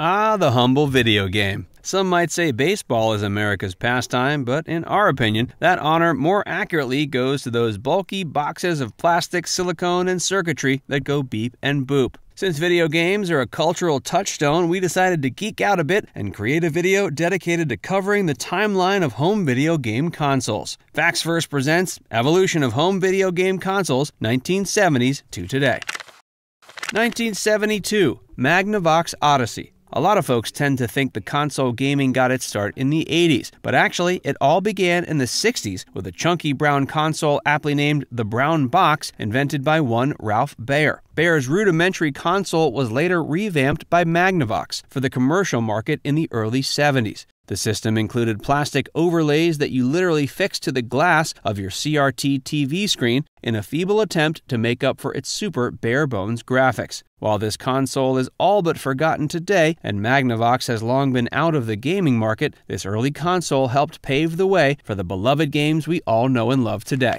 Ah, the humble video game. Some might say baseball is America's pastime, but in our opinion, that honor more accurately goes to those bulky boxes of plastic, silicone, and circuitry that go beep and boop. Since video games are a cultural touchstone, we decided to geek out a bit and create a video dedicated to covering the timeline of home video game consoles. Facts First presents Evolution of Home Video Game Consoles 1970s to Today. 1972 Magnavox Odyssey a lot of folks tend to think the console gaming got its start in the 80s, but actually, it all began in the 60s with a chunky brown console aptly named the Brown Box, invented by one Ralph Baer. Baer's rudimentary console was later revamped by Magnavox for the commercial market in the early 70s. The system included plastic overlays that you literally fixed to the glass of your CRT TV screen in a feeble attempt to make up for its super bare bones graphics. While this console is all but forgotten today, and Magnavox has long been out of the gaming market, this early console helped pave the way for the beloved games we all know and love today.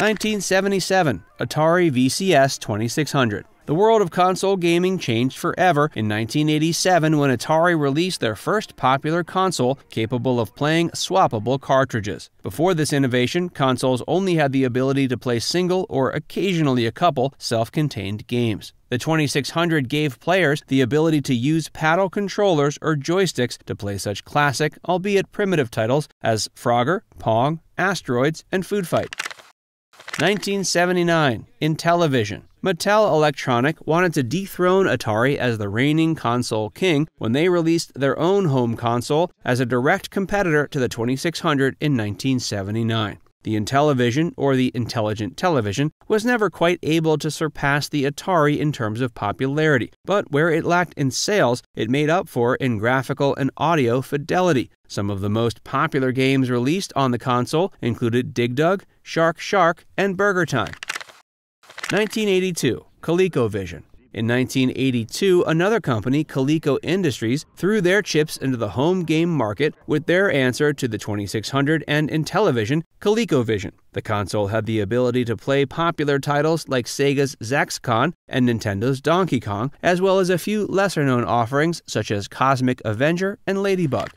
1977 Atari VCS 2600. The world of console gaming changed forever in 1987 when Atari released their first popular console capable of playing swappable cartridges. Before this innovation, consoles only had the ability to play single or occasionally a couple self contained games. The 2600 gave players the ability to use paddle controllers or joysticks to play such classic, albeit primitive titles as Frogger, Pong, Asteroids, and Food Fight. 1979, in television. Mattel Electronic wanted to dethrone Atari as the reigning console king when they released their own home console as a direct competitor to the 2600 in 1979. The Intellivision, or the Intelligent Television, was never quite able to surpass the Atari in terms of popularity, but where it lacked in sales, it made up for in graphical and audio fidelity. Some of the most popular games released on the console included Dig Dug, Shark Shark, and Burger Time. 1982, ColecoVision. In 1982, another company, Coleco Industries, threw their chips into the home game market with their answer to the 2600 and Intellivision, ColecoVision. The console had the ability to play popular titles like Sega's Zaxxon and Nintendo's Donkey Kong, as well as a few lesser known offerings such as Cosmic Avenger and Ladybug.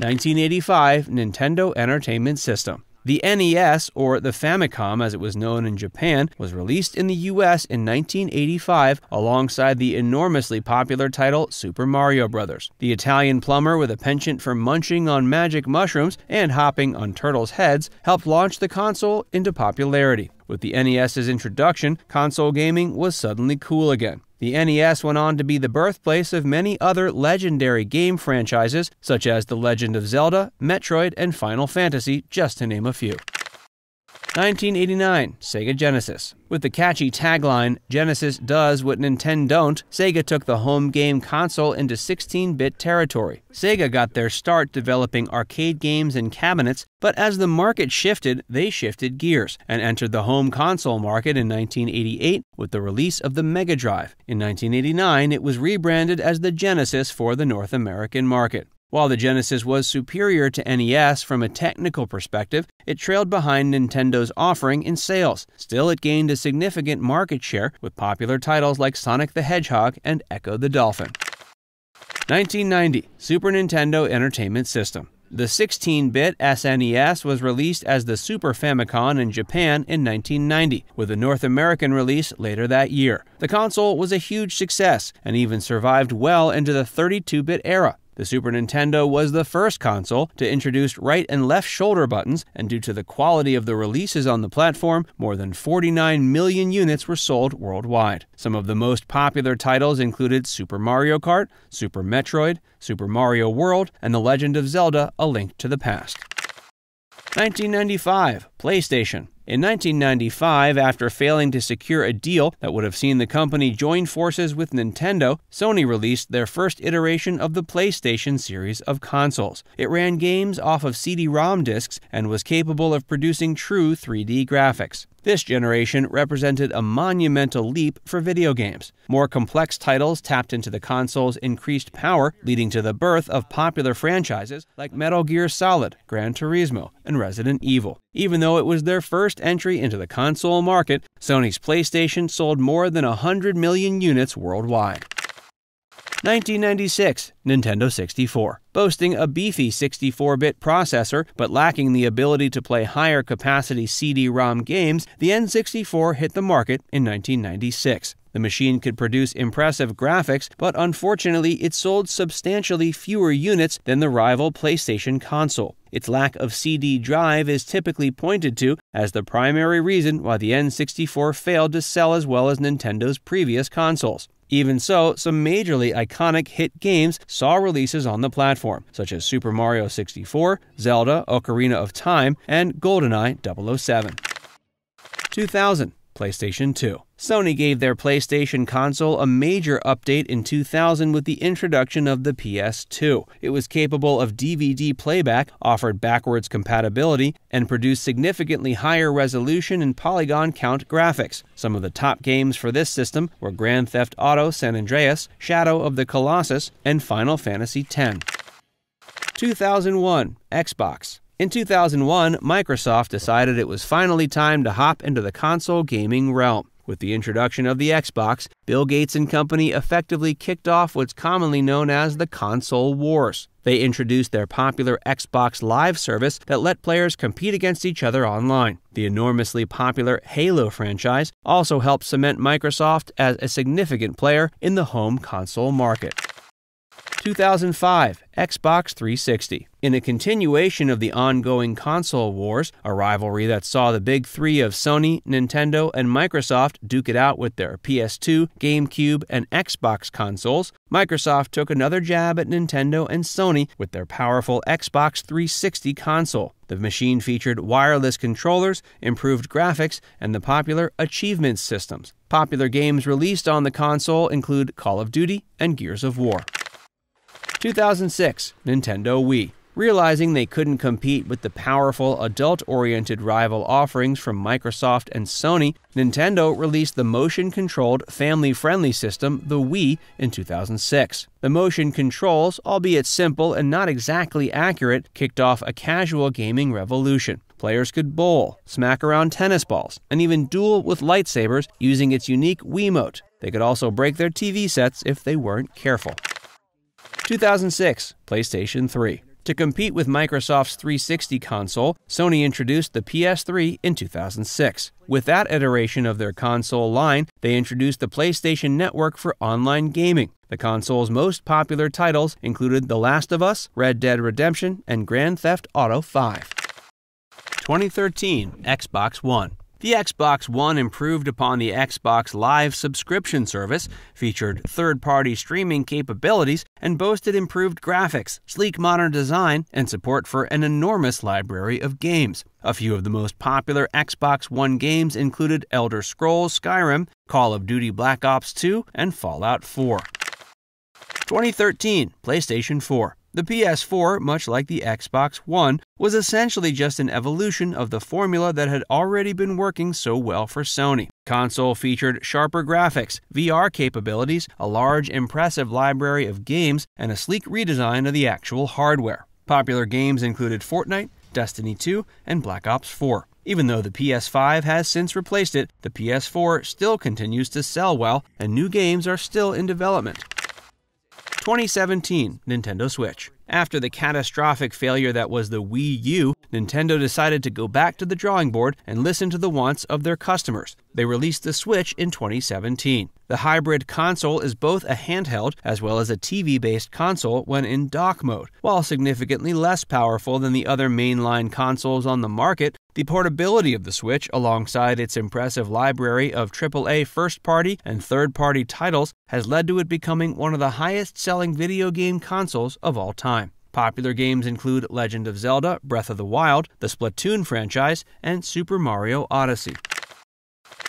1985 Nintendo Entertainment System. The NES, or the Famicom as it was known in Japan, was released in the US in 1985 alongside the enormously popular title Super Mario Bros. The Italian plumber with a penchant for munching on magic mushrooms and hopping on turtles' heads helped launch the console into popularity. With the NES's introduction, console gaming was suddenly cool again. The NES went on to be the birthplace of many other legendary game franchises, such as The Legend of Zelda, Metroid, and Final Fantasy, just to name a few. 1989, Sega Genesis. With the catchy tagline, Genesis does what Nintendo don't, Sega took the home game console into 16 bit territory. Sega got their start developing arcade games and cabinets, but as the market shifted, they shifted gears and entered the home console market in 1988 with the release of the Mega Drive. In 1989, it was rebranded as the Genesis for the North American market. While the Genesis was superior to NES from a technical perspective, it trailed behind Nintendo's offering in sales. Still, it gained a significant market share with popular titles like Sonic the Hedgehog and Echo the Dolphin. 1990 Super Nintendo Entertainment System. The 16 bit SNES was released as the Super Famicom in Japan in 1990, with a North American release later that year. The console was a huge success and even survived well into the 32 bit era. The Super Nintendo was the first console to introduce right and left shoulder buttons, and due to the quality of the releases on the platform, more than 49 million units were sold worldwide. Some of the most popular titles included Super Mario Kart, Super Metroid, Super Mario World, and The Legend of Zelda A Link to the Past. 1995, PlayStation. In 1995, after failing to secure a deal that would have seen the company join forces with Nintendo, Sony released their first iteration of the PlayStation series of consoles. It ran games off of CD ROM discs and was capable of producing true 3D graphics. This generation represented a monumental leap for video games. More complex titles tapped into the console's increased power, leading to the birth of popular franchises like Metal Gear Solid, Gran Turismo, and Resident Evil. Even though it was their first first entry into the console market, Sony's PlayStation sold more than 100 million units worldwide. 1996 Nintendo 64. Boasting a beefy 64 bit processor but lacking the ability to play higher capacity CD ROM games, the N64 hit the market in 1996. The machine could produce impressive graphics, but unfortunately, it sold substantially fewer units than the rival PlayStation console. Its lack of CD drive is typically pointed to as the primary reason why the N64 failed to sell as well as Nintendo's previous consoles. Even so, some majorly iconic hit games saw releases on the platform, such as Super Mario 64, Zelda, Ocarina of Time, and GoldenEye 007. 2000 PlayStation 2. Sony gave their PlayStation console a major update in 2000 with the introduction of the PS2. It was capable of DVD playback, offered backwards compatibility, and produced significantly higher resolution and polygon count graphics. Some of the top games for this system were Grand Theft Auto San Andreas, Shadow of the Colossus, and Final Fantasy X. 2001 Xbox in 2001, Microsoft decided it was finally time to hop into the console gaming realm. With the introduction of the Xbox, Bill Gates and company effectively kicked off what's commonly known as the console wars. They introduced their popular Xbox Live service that let players compete against each other online. The enormously popular Halo franchise also helped cement Microsoft as a significant player in the home console market. 2005 Xbox 360. In a continuation of the ongoing console wars, a rivalry that saw the big three of Sony, Nintendo, and Microsoft duke it out with their PS2, GameCube, and Xbox consoles, Microsoft took another jab at Nintendo and Sony with their powerful Xbox 360 console. The machine featured wireless controllers, improved graphics, and the popular achievements systems. Popular games released on the console include Call of Duty and Gears of War. 2006 Nintendo Wii. Realizing they couldn't compete with the powerful adult oriented rival offerings from Microsoft and Sony, Nintendo released the motion controlled, family friendly system, the Wii, in 2006. The motion controls, albeit simple and not exactly accurate, kicked off a casual gaming revolution. Players could bowl, smack around tennis balls, and even duel with lightsabers using its unique Wiimote. They could also break their TV sets if they weren't careful. 2006, PlayStation 3. To compete with Microsoft's 360 console, Sony introduced the PS3 in 2006. With that iteration of their console line, they introduced the PlayStation Network for online gaming. The console's most popular titles included The Last of Us, Red Dead Redemption, and Grand Theft Auto 5. 2013 Xbox One the Xbox One improved upon the Xbox Live subscription service, featured third party streaming capabilities, and boasted improved graphics, sleek modern design, and support for an enormous library of games. A few of the most popular Xbox One games included Elder Scrolls Skyrim, Call of Duty Black Ops 2, and Fallout 4. 2013 PlayStation 4 the PS4, much like the Xbox One, was essentially just an evolution of the formula that had already been working so well for Sony. Console featured sharper graphics, VR capabilities, a large impressive library of games, and a sleek redesign of the actual hardware. Popular games included Fortnite, Destiny 2, and Black Ops 4. Even though the PS5 has since replaced it, the PS4 still continues to sell well, and new games are still in development. 2017 Nintendo Switch. After the catastrophic failure that was the Wii U, Nintendo decided to go back to the drawing board and listen to the wants of their customers. They released the Switch in 2017. The hybrid console is both a handheld as well as a TV based console when in dock mode. While significantly less powerful than the other mainline consoles on the market, the portability of the Switch, alongside its impressive library of AAA first party and third party titles, has led to it becoming one of the highest selling video game consoles of all time. Popular games include Legend of Zelda, Breath of the Wild, the Splatoon franchise, and Super Mario Odyssey.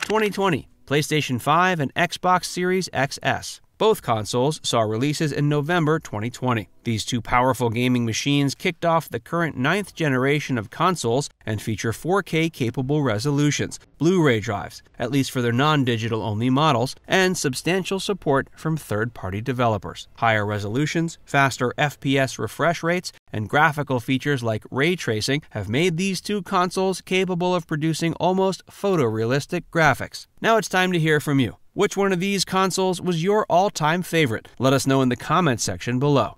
2020, PlayStation 5 and Xbox Series XS. Both consoles saw releases in November 2020. These two powerful gaming machines kicked off the current ninth generation of consoles and feature 4K capable resolutions, Blu ray drives, at least for their non digital only models, and substantial support from third party developers. Higher resolutions, faster FPS refresh rates, and graphical features like ray tracing have made these two consoles capable of producing almost photorealistic graphics. Now it's time to hear from you. Which one of these consoles was your all time favorite? Let us know in the comments section below.